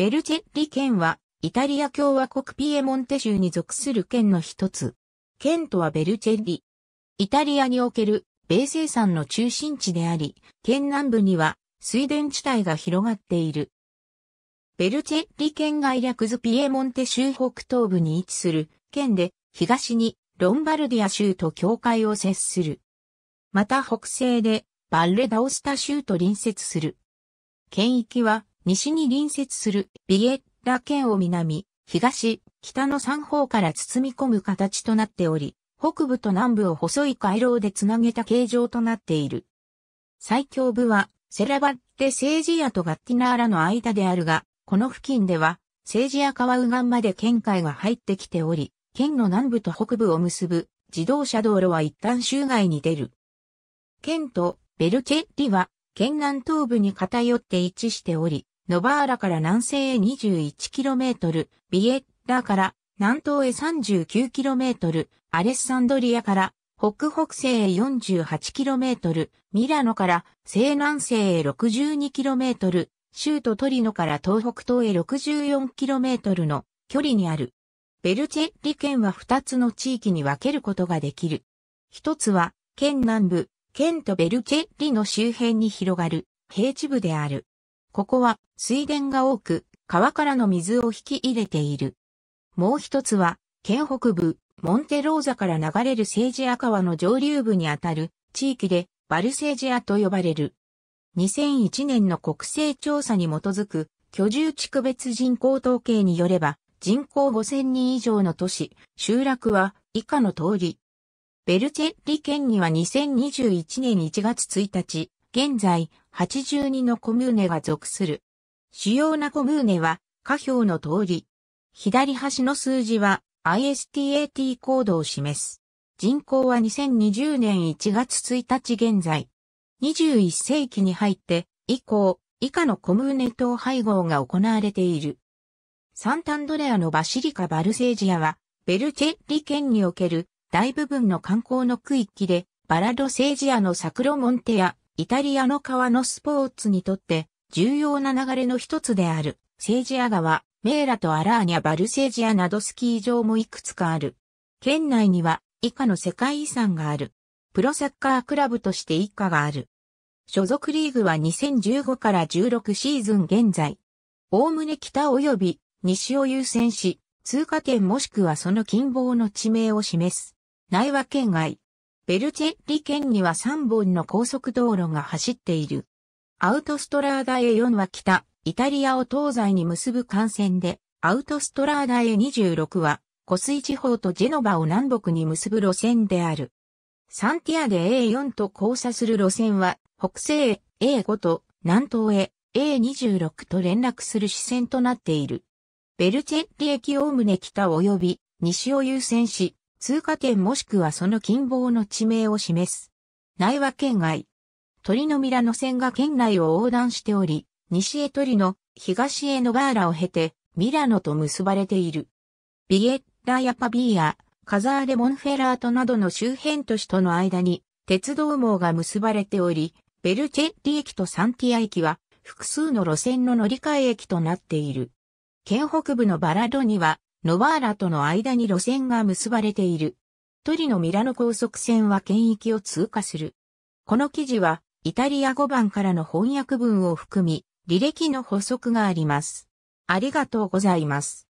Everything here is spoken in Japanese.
ベルチェッリ県は、イタリア共和国ピエモンテ州に属する県の一つ。県とはベルチェッリ。イタリアにおける米生産の中心地であり、県南部には水田地帯が広がっている。ベルチェッリ県外略図ピエモンテ州北東部に位置する県で、東にロンバルディア州と境界を接する。また北西でバッレダオスタ州と隣接する。県域は西に隣接するビエッラ県を南、東、北の三方から包み込む形となっており、北部と南部を細い回廊でつなげた形状となっている。最強部は、セラバッテ・セージアとガッティナーラの間であるが、この付近では、セージア川右岸まで県会が入ってきており、県の南部と北部を結ぶ自動車道路は一旦周外に出る。県とベルチェッリは、県南東部に偏って位置しており、ノバーラから南西へ 21km、ビエッラから南東へ 39km、アレッサンドリアから北北西へ 48km、ミラノから西南西へ 62km、州都トリノから東北東へ 64km の距離にある。ベルチェッリ県は2つの地域に分けることができる。一つは、県南部、県とベルチェッリの周辺に広がる平地部である。ここは水田が多く、川からの水を引き入れている。もう一つは、県北部、モンテローザから流れるセージア川の上流部にあたる地域でバルセージアと呼ばれる。2001年の国勢調査に基づく居住地区別人口統計によれば人口5000人以上の都市、集落は以下の通り。ベルチェッリ県には2021年1月1日、現在82のコムーネが属する。主要なコムーネは、下表の通り。左端の数字は ISTAT コードを示す。人口は2020年1月1日現在。21世紀に入って以降、以下のコムーネ島配合が行われている。サンタンドレアのバシリカ・バルセージアは、ベルチェッリ県における大部分の観光の区域で、バラドセージアのサクロモンテやイタリアの川のスポーツにとって重要な流れの一つである、セージア川、メーラとアラーニャ・バルセージアなどスキー場もいくつかある。県内には以下の世界遺産がある。プロサッカークラブとして以下がある。所属リーグは2015から16シーズン現在。おおむね北及び西を優先し、通過点もしくはその近傍の地名を示す。内和県外、ベルチェッリ県には3本の高速道路が走っている。アウトストラーダ A4 は北、イタリアを東西に結ぶ幹線で、アウトストラーダ A26 は、湖水地方とジェノバを南北に結ぶ路線である。サンティアで A4 と交差する路線は、北西へ A5 と南東へ A26 と連絡する支線となっている。ベルチェッリ駅をおむね北及び西を優先し、通過点もしくはその近傍の地名を示す。内は県外。鳥のミラノ線が県内を横断しており、西へ鳥の、東へノバーラを経て、ミラノと結ばれている。ビエッラやパビーア、カザーレ・モンフェラートなどの周辺都市との間に、鉄道網が結ばれており、ベルチェッリ駅とサンティア駅は、複数の路線の乗り換え駅となっている。県北部のバラドには、ノバーラとの間に路線が結ばれている。トリノ・ミラノ高速線は県域を通過する。この記事は、イタリア語版からの翻訳文を含み、履歴の補足があります。ありがとうございます。